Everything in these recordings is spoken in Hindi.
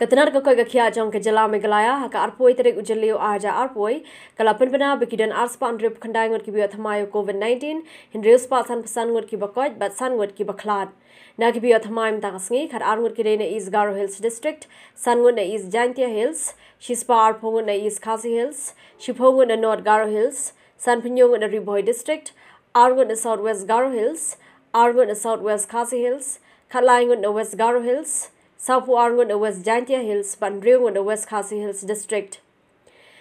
कतनार का कोई गखिया जों के जला में गलाया हका अरपोई तरेक उजलियो आजा कला पिन बना बिकिडन आरस्पान रिप खंडाई की बियो थमायो कोविड 19 स्पा सन पसन गुर की बकोज सन गुर की बखलात ना की बियो थमाइम तांगसंगी खर आर आरंगुर की रेने ईस्ट गारो हिल्स डिस्ट्रिक्ट सन सानगुर ने ईस्ट जैंतिया हिल्स शिस्पा आरपोंगुर ने ईस्ट खासी हिल्स शिफोंगुर ने नॉर्थ गारो हिल्स सन सानपिन्योंगुर ने रिबोई डिस्ट्रिक्ट आर आरगुर ने साउथ वेस्ट गारो हिल्स आर आरगुर ने साउथ वेस्ट खासी हिल्स खलाइंगुर ने west Garo hills Sapuar ngun a West Jantia Hills, Pandriu ngun a West Khasi Hills District.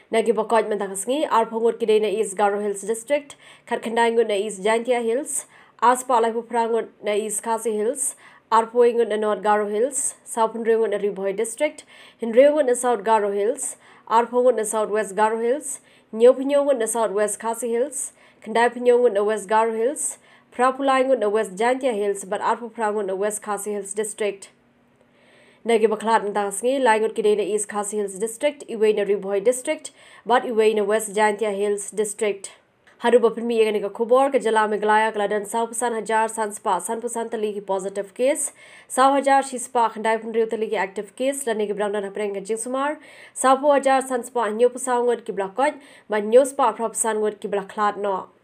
Nagi bakoj mentangasngi, arpongut kidei na East Garo Hills District, Karkandai ngun na East Jantia Hills, Aspalai puprangun na East Khasi Hills, Arpoingun na North Garo Hills, Saupandriungun na Riboy District, Hindriungun na South Garo Hills, Arpongun na South West Garo Hills, Nyopinyongun na South West Khasi Hills, Kandai Pinyongun na West Garo Hills, Prapulangun na West Jantia Hills, but Arpoprangun na West Khasi Hills District. Nagi baklat and sngi laingot kidena east khasi hills district Iwena riboy district bat Iwena west jantia hills district haru bapin mi yegane ka khobor ke jala San glaya kladan sau pasan हजार सानस्पा सन पसान तली की पॉजिटिव केस साव हजार शिस्पा खंडाई पुंड्रियो तली की Jinsumar, South Hajar, San Spa, and जिंगसुमार सापो हजार सनस्पा न्योपसांगोट की ब्लॉकॉट बन्योस्पा फ्रॉपसांगोट की ब्लॉकलाट नौ